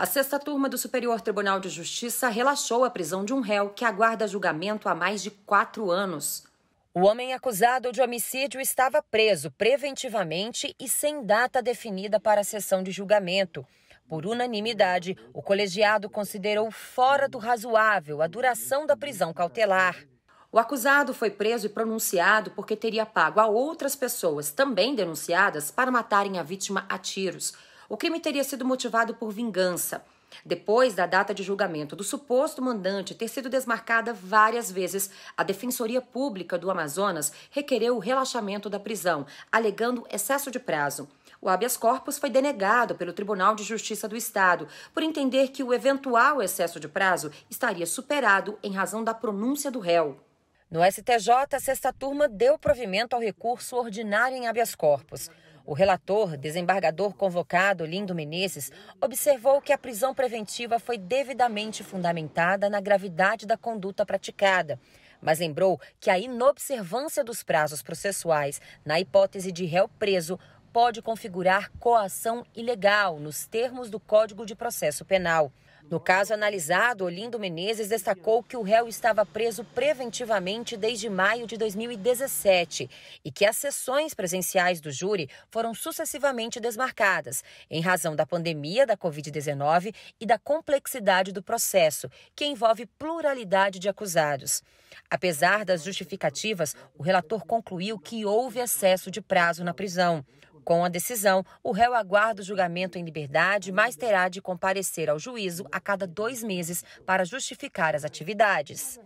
A sexta turma do Superior Tribunal de Justiça relaxou a prisão de um réu que aguarda julgamento há mais de quatro anos. O homem acusado de homicídio estava preso preventivamente e sem data definida para a sessão de julgamento. Por unanimidade, o colegiado considerou fora do razoável a duração da prisão cautelar. O acusado foi preso e pronunciado porque teria pago a outras pessoas, também denunciadas, para matarem a vítima a tiros. O crime teria sido motivado por vingança. Depois da data de julgamento do suposto mandante ter sido desmarcada várias vezes, a Defensoria Pública do Amazonas requereu o relaxamento da prisão, alegando excesso de prazo. O habeas corpus foi denegado pelo Tribunal de Justiça do Estado, por entender que o eventual excesso de prazo estaria superado em razão da pronúncia do réu. No STJ, a sexta turma deu provimento ao recurso ordinário em habeas corpus. O relator, desembargador convocado Lindo Menezes, observou que a prisão preventiva foi devidamente fundamentada na gravidade da conduta praticada mas lembrou que a inobservância dos prazos processuais, na hipótese de réu preso, pode configurar coação ilegal nos termos do Código de Processo Penal. No caso analisado, Olindo Menezes destacou que o réu estava preso preventivamente desde maio de 2017 e que as sessões presenciais do júri foram sucessivamente desmarcadas, em razão da pandemia da Covid-19 e da complexidade do processo, que envolve pluralidade de acusados. Apesar das justificativas, o relator concluiu que houve excesso de prazo na prisão. Com a decisão, o réu aguarda o julgamento em liberdade, mas terá de comparecer ao juízo a cada dois meses para justificar as atividades.